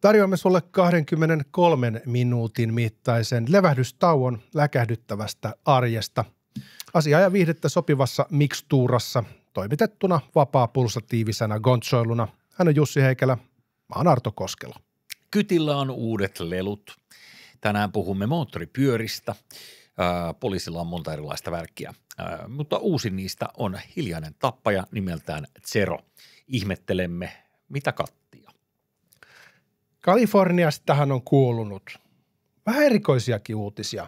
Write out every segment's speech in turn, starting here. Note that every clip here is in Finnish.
Tarjoamme sulle 23 minuutin mittaisen levähdystauon läkähdyttävästä arjesta. Asiaa ja viihdettä sopivassa mikstuurassa, toimitettuna vapaa-pulsatiivisena gontsoiluna. Hän on Jussi Heikelä, mä oon Arto Koskela. Kytillä on uudet lelut. Tänään puhumme moottoripyöristä. Poliisilla on monta erilaista värkkiä, mutta uusi niistä on hiljainen tappaja nimeltään Zero. Ihmettelemme, mitä kattaa Kaliforniasta tähän on kuulunut vähän erikoisiakin uutisia.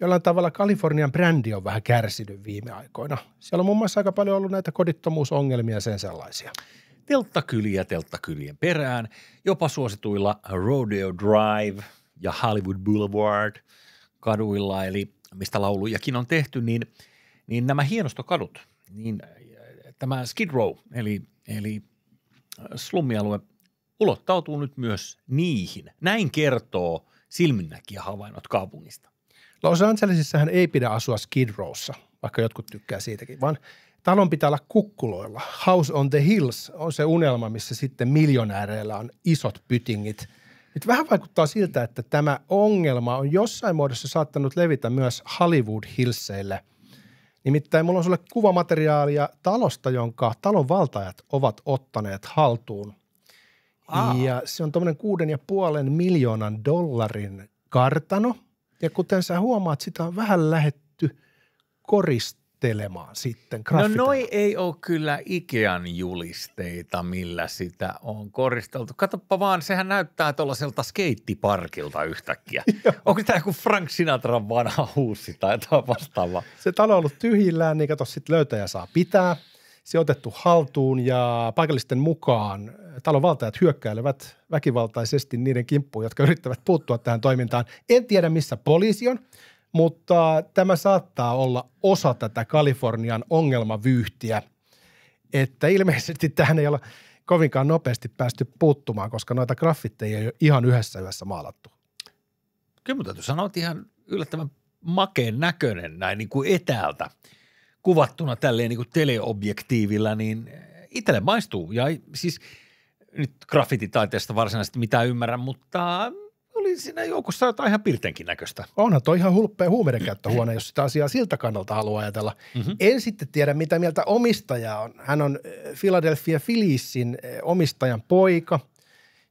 Jollain tavalla Kalifornian brändi on vähän kärsinyt viime aikoina. Siellä on muun muassa aika paljon ollut näitä kodittomuusongelmia ja sen sellaisia. Telttakyliä telttakylien perään, jopa suosituilla Rodeo Drive ja Hollywood Boulevard kaduilla, eli mistä laulujakin on tehty, niin, niin nämä hienostokadut, niin äh, tämä Skid Row, eli, eli äh, slummialue ulottautuu nyt myös niihin. Näin kertoo silminnäkiä havainnot kaupungista. Los Angelesissähän ei pidä asua Skid Rowssa, vaikka jotkut tykkää siitäkin, vaan talon pitää olla kukkuloilla. House on the Hills on se unelma, missä sitten miljonääreillä on isot pytingit. Nyt vähän vaikuttaa siltä, että tämä ongelma on jossain muodossa saattanut levitä myös Hollywood Hillseille. Nimittäin mulla on sulle kuvamateriaalia talosta, jonka talon valtajat ovat ottaneet haltuun ja se on tuommoinen kuuden ja puolen miljoonan dollarin kartano. Ja kuten sä huomaat, sitä on vähän lähetty koristelemaan sitten. No noi ei ole kyllä Ikean julisteita, millä sitä on koristeltu. Katsoppa vaan, sehän näyttää tuollaiselta skeittiparkilta yhtäkkiä. Onko tämä joku Frank Sinatran vanha huussi tai jotain vastaavaa? Se talo on ollut tyhjillään, niin kato sitten löytäjä saa pitää – se otettu haltuun ja paikallisten mukaan talonvaltajat hyökkäilevät väkivaltaisesti niiden kimppuun, jotka yrittävät puuttua tähän toimintaan. En tiedä, missä poliisi on, mutta tämä saattaa olla osa tätä Kalifornian ongelmavyyhtiä, että ilmeisesti tähän ei ole kovinkaan nopeasti päästy puuttumaan, koska noita graffitteja ei ole ihan yhdessä yössä maalattu. Kyllä täytyy sanoa, että ihan yllättävän makeen näköinen näin niin kuin etäältä – kuvattuna tälleen niin kuin teleobjektiivillä, niin eh, itselle maistuu. Ja siis nyt graffititaiteesta varsinaisesti mitä ymmärrän, mutta mm, oli siinä joukossa jotain ihan pirteenkin näköistä. Onhan toi ihan hulppea huumeiden käyttöhuone, jos sitä asiaa siltä kannalta haluaa ajatella. Mm-hmm. En sitten tiedä, mitä mieltä omistaja on. Hän on eh, Philadelphia Phillisin eh, omistajan poika,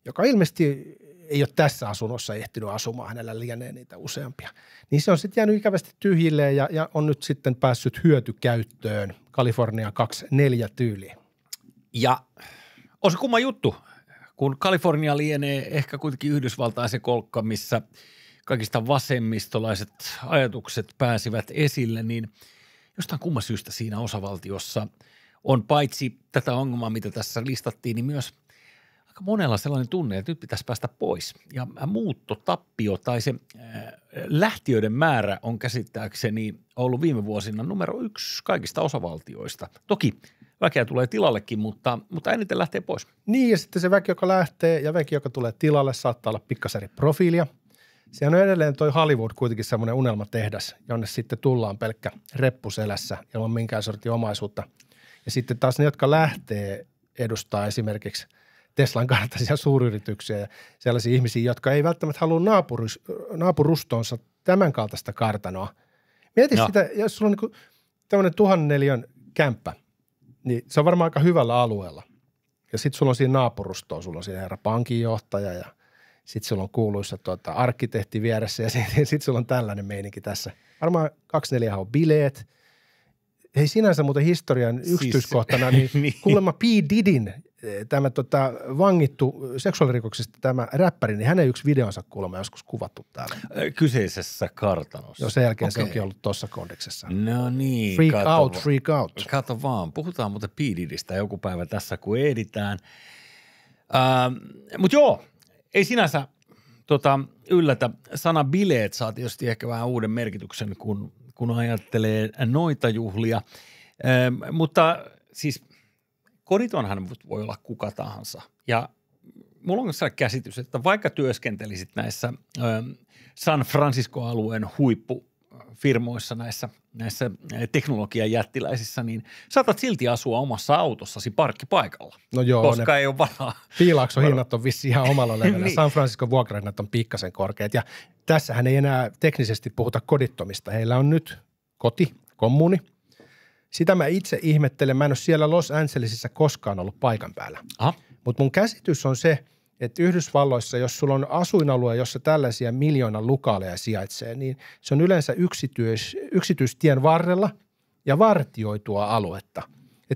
joka ilmeisesti ei ole tässä asunnossa ehtinyt asumaan, hänellä lienee niitä useampia. Niin se on sitten jäänyt ikävästi tyhjilleen ja, ja on nyt sitten päässyt hyötykäyttöön Kalifornia 24 tyyliin. Ja on se kumma juttu, kun Kalifornia lienee ehkä kuitenkin Yhdysvaltain se kolkka, missä kaikista vasemmistolaiset ajatukset pääsivät esille, niin jostain kumma syystä siinä osavaltiossa on paitsi tätä ongelmaa, mitä tässä listattiin, niin myös – aika monella sellainen tunne, että nyt pitäisi päästä pois. Ja muuttotappio tai se äh, lähtiöiden määrä on käsittääkseni ollut viime vuosina numero yksi kaikista osavaltioista. Toki väkeä tulee tilallekin, mutta, mutta eniten lähtee pois. Niin ja sitten se väki, joka lähtee ja väki, joka tulee tilalle, saattaa olla pikkasen eri profiilia. Siellä on edelleen toi Hollywood kuitenkin semmoinen unelmatehdas, jonne sitten tullaan pelkkä reppuselässä ilman minkään sortin omaisuutta. Ja sitten taas ne, jotka lähtee edustaa esimerkiksi – Teslan kaltaisia suuryrityksiä ja sellaisia ihmisiä, jotka ei välttämättä halua naapurus, naapurustoonsa tämän kaltaista kartanoa. Mieti no. sitä, jos sulla on niin tämmöinen tuhannen neliön kämppä, niin se on varmaan aika hyvällä alueella. Ja sitten sulla on siinä naapurustoa, sulla on siinä herra pankinjohtaja ja sitten sulla on kuuluissa tuota, arkkitehti vieressä ja sitten sit sulla on tällainen meininki tässä. Varmaan neljä on bileet – ei sinänsä muuten historian siis, yksityiskohtana, niin, niin. kuulemma P. Didin tämä tota, vangittu seksuaalirikoksista tämä räppäri, niin hänen yksi videonsa kuulemma joskus kuvattu täällä. Kyseisessä kartanossa. Joo, sen jälkeen okay. se onkin ollut tuossa kondeksessa. No niin. Freak kato, out, freak out. Kato vaan. Puhutaan muuten Piididistä joku päivä tässä, kun editään. Ähm, Mutta joo, ei sinänsä tota, yllätä. Sana bileet saa tietysti ehkä vähän uuden merkityksen, kun, kun ajattelee noita juhlia. Ähm, mutta siis – koditonhan voi olla kuka tahansa. Ja mulla on sellainen käsitys, että vaikka työskentelisit näissä ö, ähm, San Francisco-alueen huippufirmoissa, näissä, näissä äh, teknologian jättiläisissä, niin saatat silti asua omassa autossasi parkkipaikalla, no joo, koska ei ole varaa. Piilakso hinnat on vissi ihan omalla levellä. niin. San Francisco vuokrahinnat on pikkasen korkeat ja tässähän ei enää teknisesti puhuta kodittomista. Heillä on nyt koti, kommuni – sitä mä itse ihmettelen. Mä en ole siellä Los Angelesissa koskaan ollut paikan päällä. Mutta mun käsitys on se, että Yhdysvalloissa, jos sulla on asuinalue, jossa tällaisia miljoona lukaaleja sijaitsee, niin se on yleensä yksityis, yksityistien varrella ja vartioitua aluetta.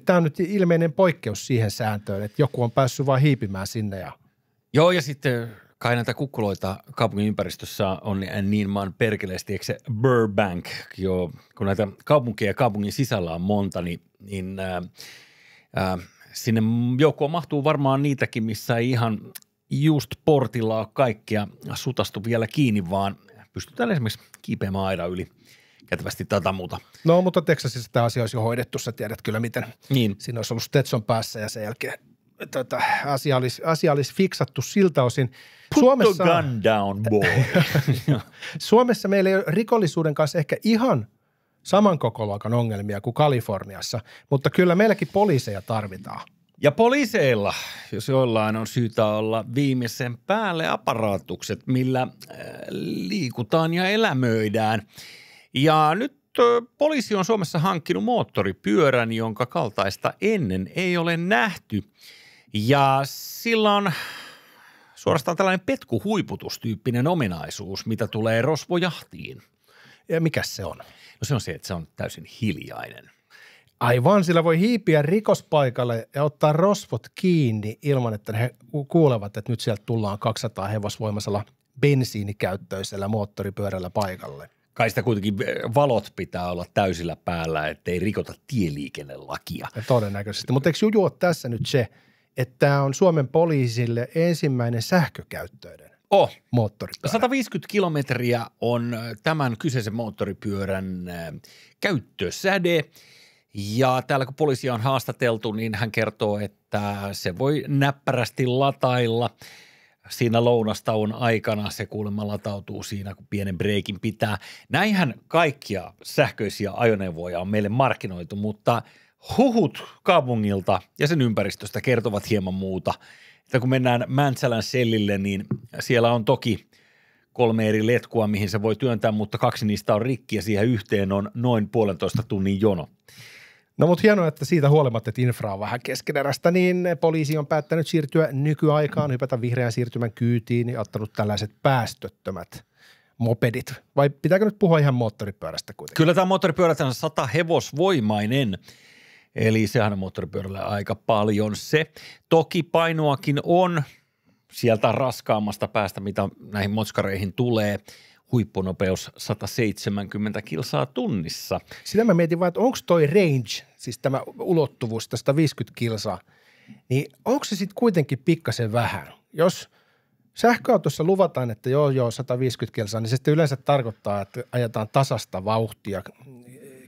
Tämä on nyt ilmeinen poikkeus siihen sääntöön, että joku on päässyt vain hiipimään sinne ja Joo, ja sitten kai näitä kukkuloita kaupungin ympäristössä on niin maan perkeleesti, eikö se Burbank, jo, kun näitä kaupunkia kaupungin sisällä on monta, niin, niin ää, äh, ää, äh, sinne joukkoon mahtuu varmaan niitäkin, missä ei ihan just portilla ole kaikkea sutastu vielä kiinni, vaan pystytään esimerkiksi kiipeämään aidan yli kätevästi tätä muuta. No, mutta Texasissa tämä asia olisi jo hoidettu, sä tiedät kyllä miten. Niin. Siinä olisi ollut Stetson päässä ja sen jälkeen tota, asia, olisi, asia olisi fiksattu siltä osin. Put Suomessa, the gun down, boy. Suomessa meillä ei ole rikollisuuden kanssa ehkä ihan saman kokoluokan ongelmia kuin Kaliforniassa, mutta kyllä meilläkin poliiseja tarvitaan. Ja poliiseilla, jos jollain on syytä olla viimeisen päälle aparaatukset, millä äh, liikutaan ja elämöidään. Ja nyt poliisi on Suomessa hankkinut moottoripyörän, jonka kaltaista ennen ei ole nähty. Ja silloin suorastaan tällainen petkuhuiputustyyppinen ominaisuus, mitä tulee rosvojahtiin. Ja mikä se on? No se on se, että se on täysin hiljainen. Aivan, sillä voi hiipiä rikospaikalle ja ottaa rosvot kiinni ilman, että he kuulevat, että nyt sieltä tullaan 200 hevosvoimaisella bensiinikäyttöisellä moottoripyörällä paikalle. Kai sitä kuitenkin eh, valot pitää olla täysillä päällä, ettei rikota tieliikennelakia. Ja todennäköisesti, mutta eikö Juju tässä nyt se – että tämä on Suomen poliisille ensimmäinen sähkökäyttöinen oh. moottoripyörä. 150 kilometriä on äh, tämän kyseisen moottoripyörän äh, käyttösäde. Ja täällä kun poliisia on haastateltu, niin hän kertoo, että se voi näppärästi latailla siinä lounastauon aikana. Se kuulemma latautuu siinä, kun pienen breikin pitää. Näinhän kaikkia sähköisiä ajoneuvoja on meille markkinoitu, mutta – Huhut kaupungilta ja sen ympäristöstä kertovat hieman muuta. Että kun mennään Mäntsälän sellille, niin siellä on toki kolme eri letkua, mihin se voi työntää, mutta kaksi niistä on rikki ja siihen yhteen on noin puolentoista tunnin jono. No mutta hienoa, että siitä huolimatta, että infra on vähän keskenerästä, niin poliisi on päättänyt siirtyä nykyaikaan, hypätä vihreän siirtymän kyytiin ja ottanut tällaiset päästöttömät mopedit. Vai pitääkö nyt puhua ihan moottoripyörästä kuitenkin? Kyllä tämä moottoripyörä on sata hevosvoimainen Eli sehän on moottoripyörällä aika paljon se. Toki painoakin on sieltä raskaammasta päästä, mitä näihin motskareihin tulee huippunopeus 170 kilsaa tunnissa. Sitä mä mietin vaan, että onko toi range, siis tämä ulottuvuus, tästä 150 kilsaa, niin onko se sitten kuitenkin pikkasen vähän? Jos sähköautossa luvataan, että joo joo 150 kilsaa, niin se sitten yleensä tarkoittaa, että ajetaan tasasta vauhtia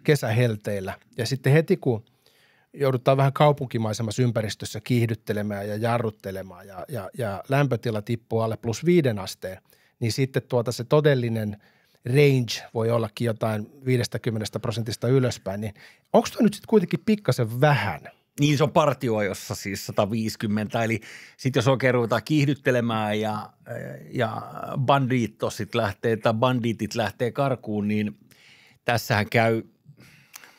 kesähelteillä. Ja sitten heti kun joudutaan vähän kaupunkimaisemmassa ympäristössä kiihdyttelemään ja jarruttelemaan ja, ja, ja lämpötila tippuu alle plus viiden asteen, niin sitten tuota se todellinen range voi ollakin jotain 50 prosentista ylöspäin, niin onko tuo nyt sitten kuitenkin pikkasen vähän – niin se on partio, jossa siis 150, eli sitten jos oikein ruvetaan kiihdyttelemään ja, ja bandiittosit lähtee tai bandiitit lähtee karkuun, niin tässähän käy –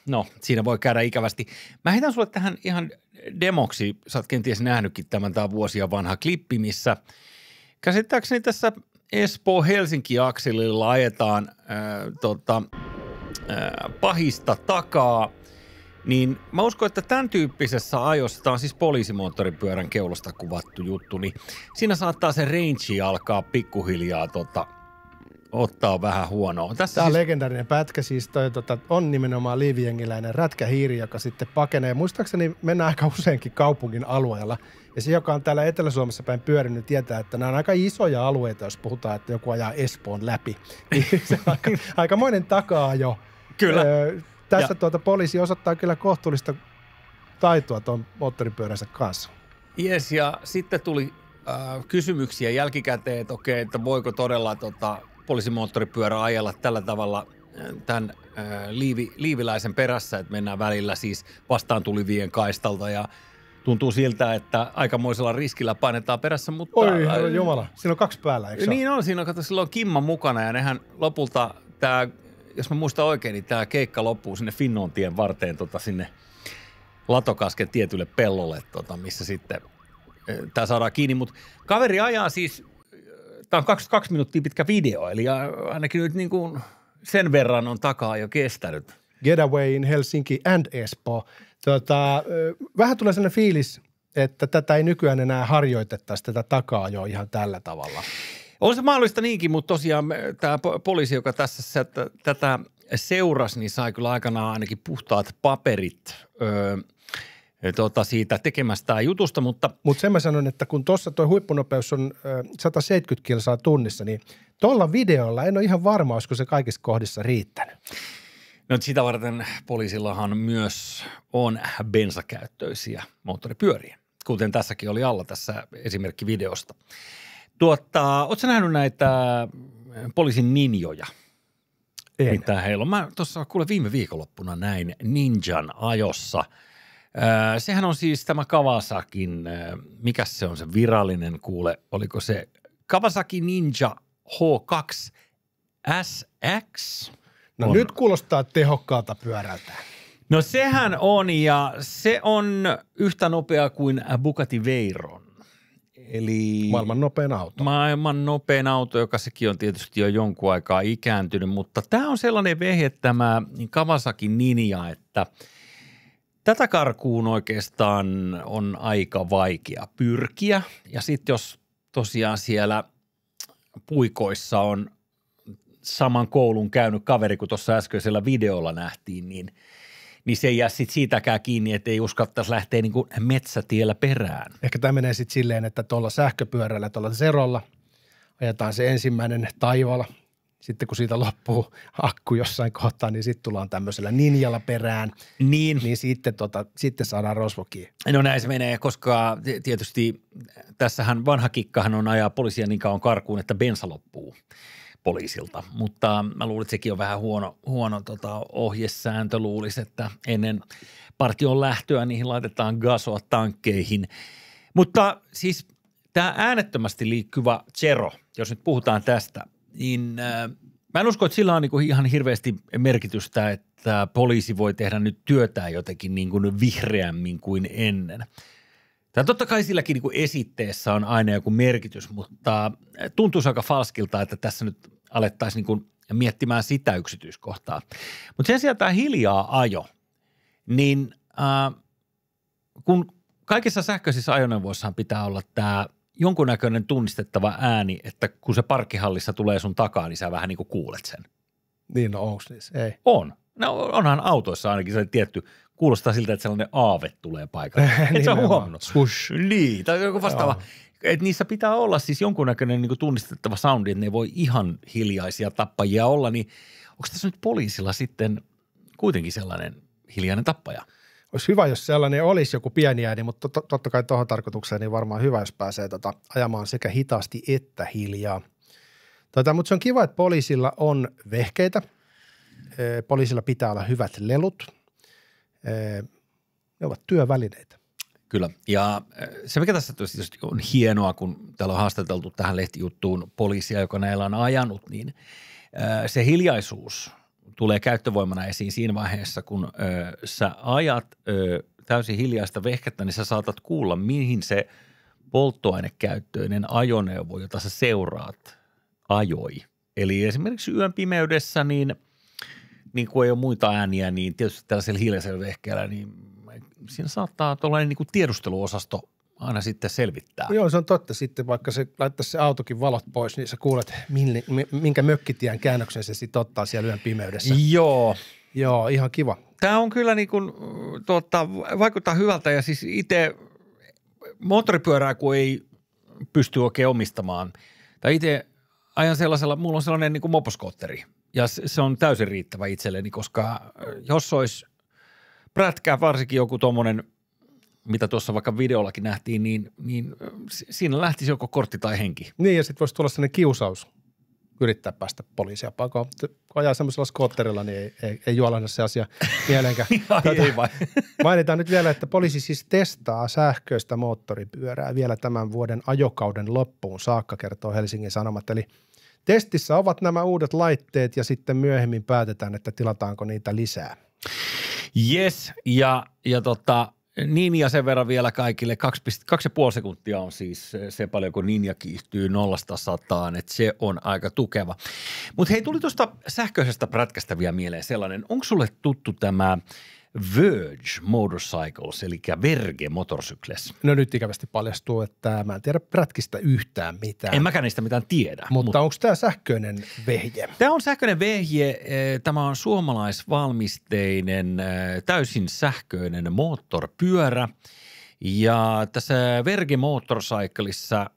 No, siinä voi käydä ikävästi. Mä heitän sulle tähän ihan demoksi, sä oot kenties nähnytkin tämän, tämä vuosia vanha klippi, missä käsittääkseni tässä Espoo-Helsinki-akselilla ajetaan äh, tota, äh, pahista takaa, niin mä uskon, että tämän tyyppisessä ajossa, tämä on siis poliisimoottoripyörän keulasta kuvattu juttu, niin siinä saattaa se range alkaa pikkuhiljaa tota, ottaa vähän huonoa. Tässä Tämä on siis... legendarinen pätkä, siis toi, tota, on nimenomaan liivijengiläinen rätkähiiri, joka sitten pakenee. Muistaakseni mennään aika useinkin kaupungin alueella. Ja se, joka on täällä Etelä-Suomessa päin pyörinyt, tietää, että nämä on aika isoja alueita, jos puhutaan, että joku ajaa Espoon läpi. Niin se on aika, aikamoinen takaa jo. Kyllä. Öö, tässä ja. tuota poliisi osoittaa kyllä kohtuullista taitoa tuon moottoripyöränsä kanssa. Jes, ja sitten tuli äh, kysymyksiä jälkikäteen, että okei, okay, että voiko todella tota, poliisimoottoripyörä ajella tällä tavalla äh, tämän äh, liivi, liiviläisen perässä, että mennään välillä siis vastaan tulivien kaistalta ja tuntuu siltä, että aikamoisella riskillä painetaan perässä, mutta... Oi, ää, jumala, siinä on kaksi päällä, eikö Niin on, siinä on, kato, silloin on Kimma mukana ja nehän lopulta tämä, jos mä muistan oikein, niin tämä keikka loppuu sinne Finnontien varteen tota, sinne Latokasken tietylle pellolle, tota, missä sitten äh, tämä saadaan kiinni, mutta kaveri ajaa siis tämä on 22 minuuttia pitkä video, eli ainakin nyt niin kuin sen verran on takaa jo kestänyt. Getaway in Helsinki and Espoo. Tota, vähän tulee sellainen fiilis, että tätä ei nykyään enää harjoitettaisi tätä takaa jo ihan tällä tavalla. On se mahdollista niinkin, mutta tosiaan tämä poliisi, joka tässä tätä seurasi, niin sai kyllä aikanaan ainakin puhtaat paperit öö, – tuota, siitä tekemästä jutusta, mutta... Mutta sen mä sanon, että kun tuossa tuo huippunopeus on 170 kilsaa tunnissa, niin tuolla videolla en ole ihan varma, olisiko se kaikissa kohdissa riittänyt. No sitä varten poliisillahan myös on bensakäyttöisiä moottoripyöriä, kuten tässäkin oli alla tässä esimerkki videosta. Tuotta, oletko nähnyt näitä poliisin ninjoja? Ei. Mitä heillä on? Mä tuossa kuule viime viikonloppuna näin Ninjan ajossa – Äh, sehän on siis tämä Kawasakin, äh, mikä se on se virallinen kuule, oliko se Kawasaki Ninja H2 SX? No on. nyt kuulostaa tehokkaalta pyörältä. No sehän on ja se on yhtä nopea kuin Bugatti Veyron. Eli maailman nopein auto. Maailman nopein auto, joka sekin on tietysti jo jonkun aikaa ikääntynyt, mutta tämä on sellainen vehje tämä Kawasaki Ninja, että – tätä karkuun oikeastaan on aika vaikea pyrkiä. Ja sitten jos tosiaan siellä puikoissa on saman koulun käynyt kaveri, kun tuossa äskeisellä videolla nähtiin, niin, niin se ei jää sit siitäkään kiinni, että ei uskattaisi lähteä niin kuin metsätiellä perään. Ehkä tämä menee sitten silleen, että tuolla sähköpyörällä, tuolla Zerolla ajetaan se ensimmäinen taivaalla – sitten kun siitä loppuu akku jossain kohtaa, niin sitten tullaan tämmöisellä ninjalla perään. Niin. Niin sitten, tota, sitten saadaan rosvokia. No näin se menee, koska tietysti tässähän vanha kikkahan on ajaa poliisia niin kauan karkuun, että bensa loppuu poliisilta. Mutta mä luulen, että sekin on vähän huono, huono tota, ohjesääntö. Luulisi, että ennen partion lähtöä niihin laitetaan gasoa tankkeihin. Mutta siis tämä äänettömästi liikkuva cero, jos nyt puhutaan tästä – niin äh, mä en usko, että sillä on niin ihan hirveästi merkitystä, että poliisi voi tehdä nyt työtään jotenkin niin kuin vihreämmin kuin ennen. Tämä totta kai silläkin niin esitteessä on aina joku merkitys, mutta äh, tuntuisi aika falskilta, että tässä nyt alettaisiin niin miettimään sitä yksityiskohtaa. Mutta sen sijaan tämä hiljaa ajo, niin äh, kun kaikissa sähköisissä ajoneuvoissa pitää olla tämä jonkunnäköinen tunnistettava ääni, että kun se parkkihallissa tulee sun takaa, niin sä vähän niin kuin kuulet sen. Niin, no onko niissä? Ei. On. No onhan autoissa ainakin se tietty, kuulostaa siltä, että sellainen aave tulee paikalle. Et sä huomannut. Swoosh. Niin, tai joku vastaava. Joo. Et niissä pitää olla siis jonkunnäköinen niin tunnistettava soundi, että ne voi ihan hiljaisia tappajia olla, niin onko tässä nyt poliisilla sitten kuitenkin sellainen hiljainen tappaja – olisi hyvä, jos sellainen olisi joku pieni ääni, mutta to, totta kai tuohon tarkoitukseen niin varmaan hyvä, jos pääsee tota ajamaan sekä hitaasti että hiljaa. Tota, mutta se on kiva, että poliisilla on vehkeitä. Poliisilla pitää olla hyvät lelut. Ne ovat työvälineitä. Kyllä. Ja e, se, mikä tässä tietysti on hienoa, kun täällä on haastateltu tähän lehtijuttuun poliisia, joka näillä on ajanut, niin e, se hiljaisuus – tulee käyttövoimana esiin siinä vaiheessa, kun ö, sä ajat ö, täysin hiljaista vehkettä, niin sä saatat kuulla, mihin se polttoainekäyttöinen ajoneuvo, jota sä seuraat, ajoi. Eli esimerkiksi yön pimeydessä, niin, niin kun ei ole muita ääniä, niin tietysti tällaisella hiljaisella vehkeellä, niin siinä saattaa tuollainen niin tiedusteluosasto aina sitten selvittää. Joo, se on totta. Sitten vaikka se laittaisi se autokin valot pois, niin sä kuulet, minne, minkä mökkitien käännöksen se sitten ottaa siellä yön pimeydessä. Joo. Joo, ihan kiva. Tämä on kyllä niin kuin, tuota, vaikuttaa hyvältä ja siis itse moottoripyörää kun ei pysty oikein omistamaan. Tai itse ajan sellaisella, mulla on sellainen niin kuin moposkotteri ja se on täysin riittävä itselleni, koska jos olisi prätkää varsinkin joku tuommoinen – mitä tuossa vaikka videollakin nähtiin, niin, niin siinä lähtisi joko kortti tai henki. Niin ja sitten voisi tulla sellainen kiusaus yrittää päästä poliisia pakoon. Kun ajaa semmoisella skootterilla, niin ei, ei, ei juolana se asia mieleenkään. Tuota, ei vai. mainitaan nyt vielä, että poliisi siis testaa sähköistä moottoripyörää vielä tämän vuoden ajokauden loppuun saakka, kertoo Helsingin Sanomat. Eli testissä ovat nämä uudet laitteet ja sitten myöhemmin päätetään, että tilataanko niitä lisää. Yes, ja, ja tota, Ninja sen verran vielä kaikille, 2,5 sekuntia on siis eh, se paljon, kun Ninja kiihtyy nollasta sataan, että se on aika tukeva. Mutta hei, tuli tuosta sähköisestä prätkästä vielä mieleen sellainen, onko sulle tuttu tämä – Verge Motorcycles, eli Verge Motorcycles. No nyt ikävästi paljastuu, että mä en tiedä prätkistä yhtään mitään. En mäkään niistä mitään tiedä. Mutta, mutta... onko tämä sähköinen vehje? Tämä on sähköinen vehje. Tämä on suomalaisvalmisteinen, täysin sähköinen moottorpyörä. Ja tässä Verge Motorcyclesissa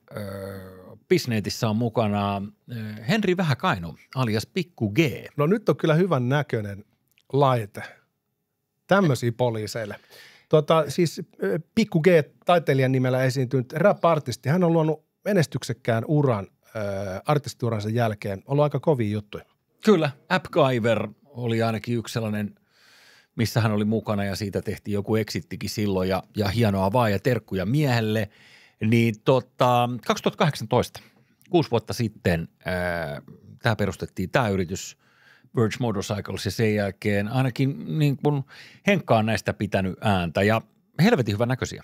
Pisneetissä on mukana Henri Vähäkainu, alias Pikku G. No nyt on kyllä hyvän näköinen laite – Tämmöisiä poliiseille. Tota, siis Pikku G taiteilijan nimellä esiintynyt rap-artisti, hän on luonut menestyksekkään uran äh, artistiuransa jälkeen. Ollut aika kovia juttuja. Kyllä, AppGyver oli ainakin yksi sellainen, missä hän oli mukana ja siitä tehtiin joku eksittikin silloin ja, ja hienoa vaan ja terkkuja miehelle. Niin tota, 2018, kuusi vuotta sitten, äh, tämä perustettiin tämä yritys – Birch Motorcycles ja sen jälkeen ainakin niin kuin Henkka on näistä pitänyt ääntä ja helvetin hyvän näköisiä.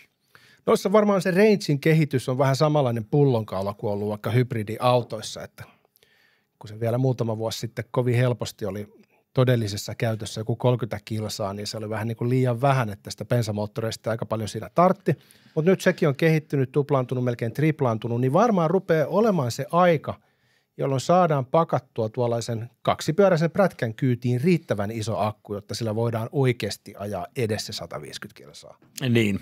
Noissa varmaan se rangein kehitys on vähän samanlainen pullonkaula kuin ollut vaikka hybridiautoissa, että kun se vielä muutama vuosi sitten kovin helposti oli todellisessa käytössä joku 30 kilsaa, niin se oli vähän niin kuin liian vähän, että tästä bensamoottoreista aika paljon siinä tartti. Mutta nyt sekin on kehittynyt, tuplaantunut, melkein triplaantunut, niin varmaan rupeaa olemaan se aika – jolloin saadaan pakattua tuollaisen kaksipyöräisen prätkän kyytiin riittävän iso akku, jotta sillä voidaan oikeasti ajaa edessä 150 kilsaa. Niin.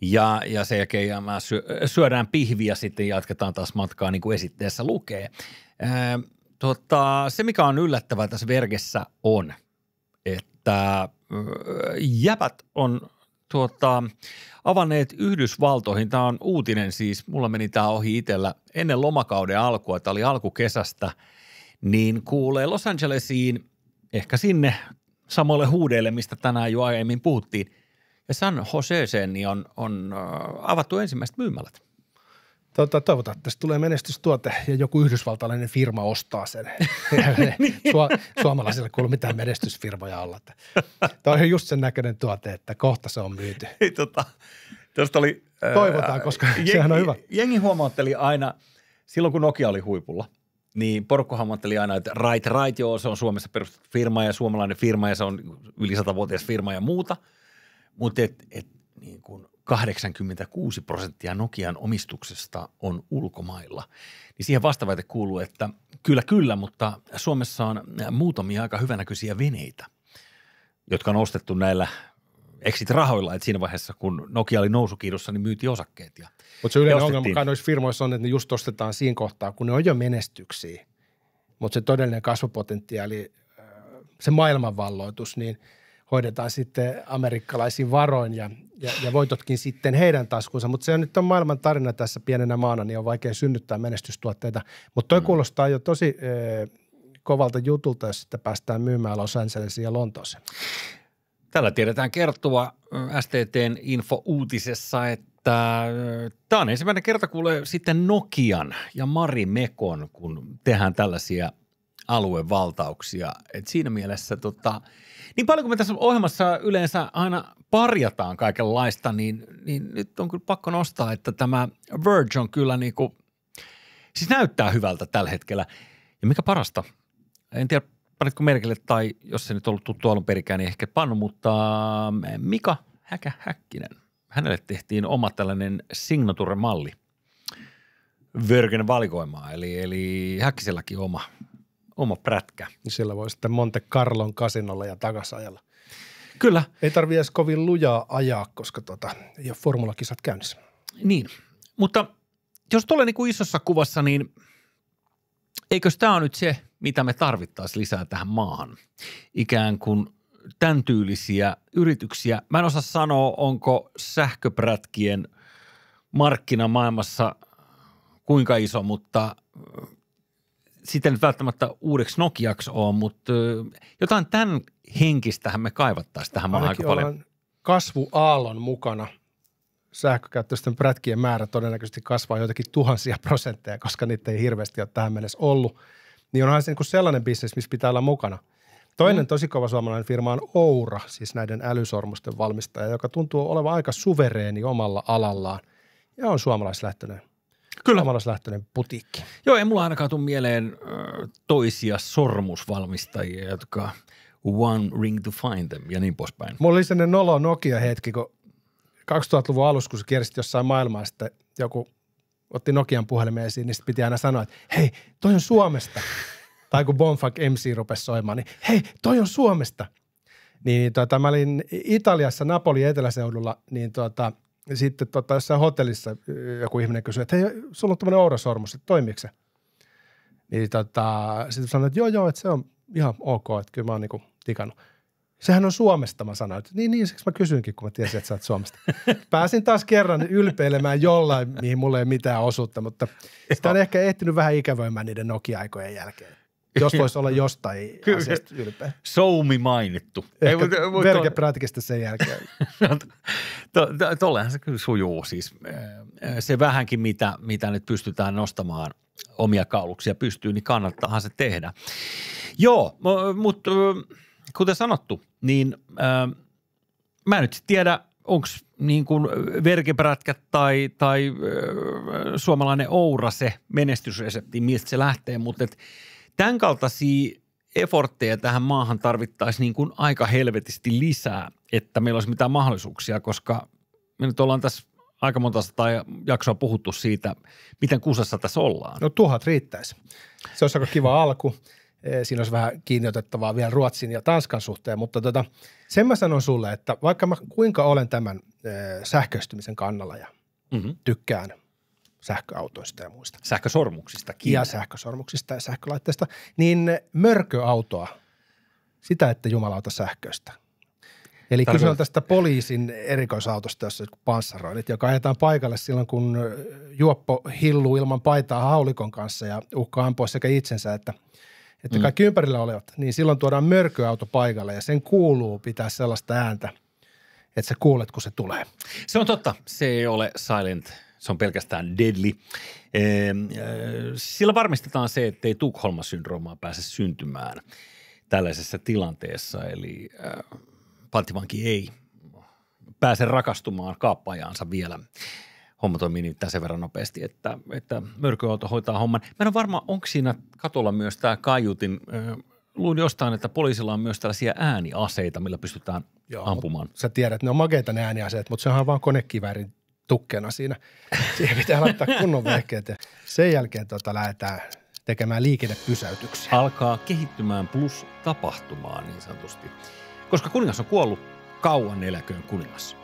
Ja, ja sen jälkeen ja mä syö, syödään pihviä sitten jatketaan taas matkaa niin kuin esitteessä lukee. Öö, tota, se, mikä on yllättävää tässä vergessä on, että jäpät on tuota, avanneet Yhdysvaltoihin. Tämä on uutinen siis, mulla meni tämä ohi itsellä ennen lomakauden alkua, tämä oli alkukesästä, niin kuulee Los Angelesiin, ehkä sinne samoille huudeille, mistä tänään jo aiemmin puhuttiin. Ja San Joseeseen niin on, on äh, avattu ensimmäiset myymälät. Tota, toivotaan, että tästä tulee menestystuote ja joku yhdysvaltalainen firma ostaa sen. Niin. Su- suomalaisille kuuluu mitään menestysfirmoja olla. Tämä on just sen näköinen tuote, että kohta se on myyty. Tota, tuosta oli, ää, Toivotaan, koska jengi, sehän on hyvä. Jengi huomautteli aina, silloin kun Nokia oli huipulla, niin porukko huomautteli aina, että right, right, joo, se on Suomessa perustettu firma ja suomalainen firma ja se on yli satavuotias firma ja muuta. Mutta et, et, niin kun – 86 prosenttia Nokian omistuksesta on ulkomailla. Niin siihen vastaväite kuuluu, että kyllä kyllä, mutta Suomessa on muutamia aika hyvänäköisiä veneitä, jotka on ostettu näillä exit-rahoilla, että siinä vaiheessa, kun Nokia oli nousukiidossa, niin myytiin osakkeet. Ja Mutta se yleinen ongelma kai noissa firmoissa on, että ne just ostetaan siinä kohtaa, kun ne on jo menestyksiä, mutta se todellinen kasvupotentiaali, äh, se maailmanvalloitus, niin – hoidetaan sitten amerikkalaisin varoin ja, ja, ja voitotkin sitten heidän taskuunsa. Mutta se on nyt on maailman tarina tässä pienenä maana, niin on vaikea synnyttää menestystuotteita. Mutta toi mm. kuulostaa jo tosi ö, kovalta jutulta, jos sitten päästään myymään Los Angelesin ja Lontooseen. Tällä tiedetään kertoa STTn info-uutisessa, että tämä on ensimmäinen kerta kuulee sitten Nokian ja Mari Mekon, kun tehdään tällaisia – aluevaltauksia. Et siinä mielessä tota, niin paljon kuin me tässä ohjelmassa yleensä aina parjataan kaikenlaista, niin, niin nyt on kyllä pakko nostaa, että tämä Verge on kyllä niin kuin, siis näyttää hyvältä tällä hetkellä. Ja mikä parasta, en tiedä panitko merkille tai jos se nyt ollut tuttu alun perikään, niin ehkä pannu, mutta ähm, Mika häkkinen? hänelle tehtiin oma tällainen signature-malli Virgin valikoimaa, eli, eli Häkkiselläkin oma oma prätkä. Niin Sillä voi sitten Monte Carlon kasinolla ja takasajalla. Kyllä. Ei tarvitse edes kovin lujaa ajaa, koska tota, ei ole formulakisat käynnissä. Niin, mutta jos tulee niin kuin isossa kuvassa, niin eikö tämä ole nyt se, mitä me tarvittaisiin lisää tähän maahan? Ikään kuin tämän tyylisiä yrityksiä. Mä en osaa sanoa, onko sähköprätkien markkina maailmassa kuinka iso, mutta sitten nyt välttämättä uudeksi Nokiaksi ole, mutta jotain tämän henkistähän me kaivattaisiin tähän maahan aika paljon. kasvuaallon mukana sähkökäyttöisten prätkien määrä todennäköisesti kasvaa joitakin tuhansia prosentteja, koska niitä ei hirveästi ole tähän mennessä ollut. Niin onhan se niin sellainen bisnes, missä pitää olla mukana. Toinen mm. tosi kova suomalainen firma on Oura, siis näiden älysormusten valmistaja, joka tuntuu olevan aika suvereeni omalla alallaan ja on suomalaislähtöinen. Kyllä. Suomalaislähtöinen putiikki. Joo, ei mulla ainakaan tule mieleen toisia sormusvalmistajia, jotka one ring to find them ja niin poispäin. Mulla oli sellainen nolo Nokia-hetki, kun 2000-luvun alussa, kun sä jossain maailmaa, sitten joku otti Nokian puhelimeen esiin, niin piti aina sanoa, että hei, toi on Suomesta. tai kun Bonfuck MC rupesi soimaan, niin hei, toi on Suomesta. Niin tota, mä olin Italiassa Napoli eteläseudulla, niin tota – sitten tota, jossain hotellissa joku ihminen kysyi, että hei, sulla on tämmöinen ourasormus, että toimiiko se? Niin tota, sitten sanoin, että joo, joo, että se on ihan ok, että kyllä mä oon niinku tikannut. Sehän on Suomesta, mä sanoin. Että niin, niin, siksi mä kysyinkin, kun mä tiesin, että sä oot Suomesta. Pääsin taas kerran ylpeilemään jollain, mihin mulla ei mitään osuutta, mutta sitä on ehkä ehtinyt vähän ikävöimään niiden Nokia-aikojen jälkeen jos voisi olla jostain asiasta ylpeä. Soumi mainittu. Ehkä Ei, mutta, verkeprätkistä sen jälkeen. No, to, to, se kyllä sujuu siis. Se vähänkin, mitä, mitä nyt pystytään nostamaan omia kauluksia pystyy, niin kannattaahan se tehdä. Joo, mutta kuten sanottu, niin äh, mä en nyt tiedä, onko niin kuin verkeprätkät tai, tai äh, suomalainen oura se menestysresepti, mistä se lähtee, mutta – Tämän kaltaisia efortteja tähän maahan tarvittaisiin niin kuin aika helvetisti lisää, että meillä olisi mitään mahdollisuuksia, koska me nyt ollaan tässä aika monta sata jaksoa puhuttu siitä, miten kusassa tässä ollaan. No tuhat riittäisi. Se olisi aika kiva alku. E, siinä olisi vähän kiinniotettavaa vielä Ruotsin ja Tanskan suhteen, mutta tota, sen mä sanon sulle, että vaikka mä kuinka olen tämän e, sähköistymisen kannalla ja mm-hmm. tykkään – sähköautoista ja muista. sähkösormuksista, Ja sähkösormuksista ja sähkölaitteista. Niin mörköautoa, sitä että jumalauta sähköistä. Eli kyse on tästä poliisin erikoisautosta, jossa panssaroinnit, joka ajetaan paikalle silloin, kun juoppo hilluu ilman paitaa haulikon kanssa ja uhkaa ampua sekä itsensä että, että mm. kaikki mm. ympärillä olevat. Niin silloin tuodaan mörköauto paikalle ja sen kuuluu pitää sellaista ääntä, että sä kuulet, kun se tulee. Se on totta. Se ei ole silent se on pelkästään deadly. Äh, sillä varmistetaan se, ettei Tukholma-syndroomaa pääse syntymään tällaisessa tilanteessa. Eli äh, pattivanki ei pääse rakastumaan kaappajaansa vielä. Homma toimii nimittäin sen verran nopeasti, että, että mörköauto hoitaa homman. Mä en ole varma, onko siinä katolla myös tämä kaiutin äh, luin jostain, että poliisilla on myös tällaisia ääniaseita, millä pystytään Joo, ampumaan. Sä tiedät, ne on makeita ne ääniaseet, mutta se on vaan konekiväärin tukkena siinä. Siihen pitää laittaa kunnon vehkeet ja sen jälkeen tota lähdetään tekemään liikennepysäytyksiä. Alkaa kehittymään plus tapahtumaan niin sanotusti. Koska kuningas on kuollut, kauan eläköön kuningas.